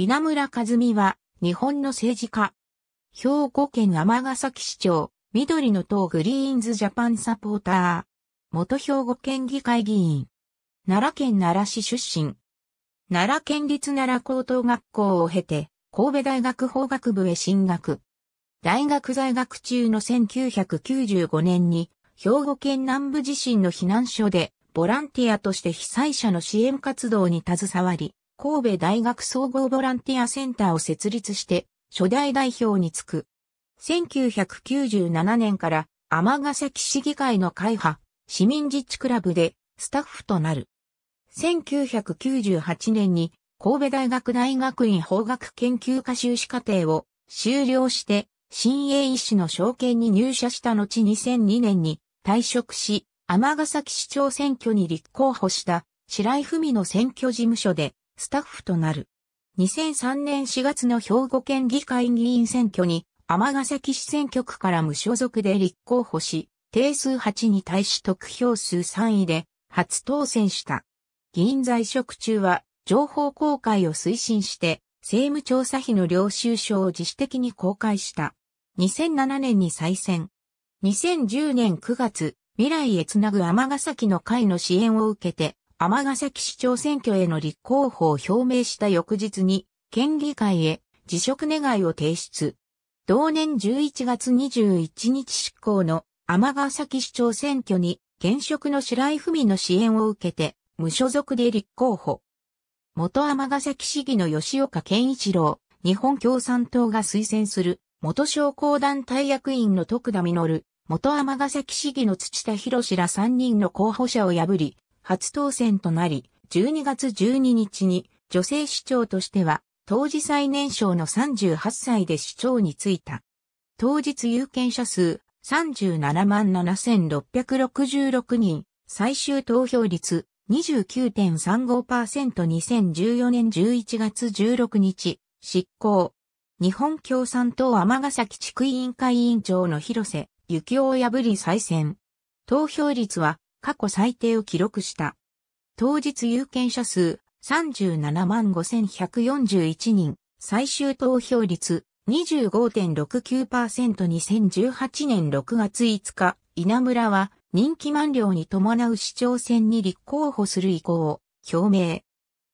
稲村和美は、日本の政治家。兵庫県尼崎市長、緑の党グリーンズジャパンサポーター。元兵庫県議会議員。奈良県奈良市出身。奈良県立奈良高等学校を経て、神戸大学法学部へ進学。大学在学中の1995年に、兵庫県南部地震の避難所で、ボランティアとして被災者の支援活動に携わり、神戸大学総合ボランティアセンターを設立して、初代代表に就く。1997年から、尼崎市議会の会派、市民自治クラブで、スタッフとなる。1998年に、神戸大学大学院法学研究科修士課程を修了して、新栄医師の証券に入社した後2002年に退職し、尼崎市長選挙に立候補した白井文の選挙事務所でスタッフとなる。2003年4月の兵庫県議会議員選挙に、尼崎市選挙区から無所属で立候補し、定数8に対し得票数3位で、初当選した。議員在職中は、情報公開を推進して、政務調査費の領収書を自主的に公開した。2007年に再選。2010年9月、未来へつなぐ尼崎の会の支援を受けて、ヶ崎市長選挙への立候補を表明した翌日に、県議会へ辞職願を提出。同年11月21日執行のヶ崎市長選挙に、現職の白井文の支援を受けて、無所属で立候補。元ヶ崎市議の吉岡健一郎、日本共産党が推薦する、元商工団体役員の徳田実、元ヶ崎市議の土田博ら3人の候補者を破り、初当選となり、12月12日に女性市長としては、当時最年少の38歳で市長に就いた。当日有権者数37万7666人、最終投票率 29.35%2014 年11月16日、執行。日本共産党尼崎地区委員会委員長の広瀬、幸を破り再選。投票率は過去最低を記録した。当日有権者数37万5141人、最終投票率 25.69%2018 年6月5日、稲村は任期満了に伴う市長選に立候補する意向を表明。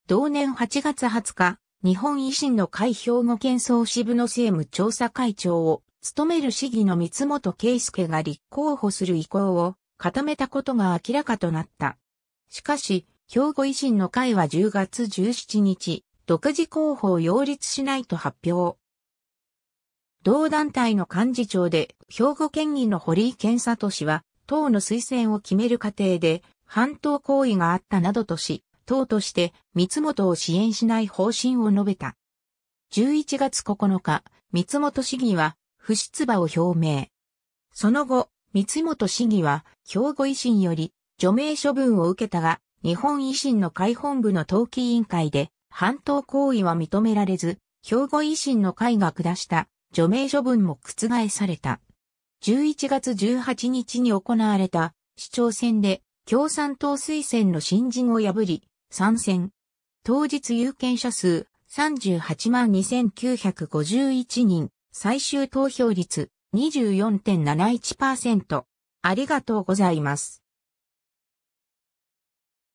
同年8月20日、日本維新の会兵庫県総支部の政務調査会長を務める市議の三本圭介が立候補する意向を固めたことが明らかとなった。しかし、兵庫維新の会は10月17日、独自候補を擁立しないと発表。同団体の幹事長で、兵庫県議の堀井健里氏は、党の推薦を決める過程で、反党行為があったなどとし、党として三本を支援しない方針を述べた。11月9日、三本市議は不出馬を表明。その後、三本市議は、兵庫維新より、除名処分を受けたが、日本維新の会本部の登記委員会で、反党行為は認められず、兵庫維新の会が下した除名処分も覆された。11月18日に行われた市長選で共産党推薦の新人を破り、参戦。当日有権者数38万2951人、最終投票率24.71%。ありがとうございます。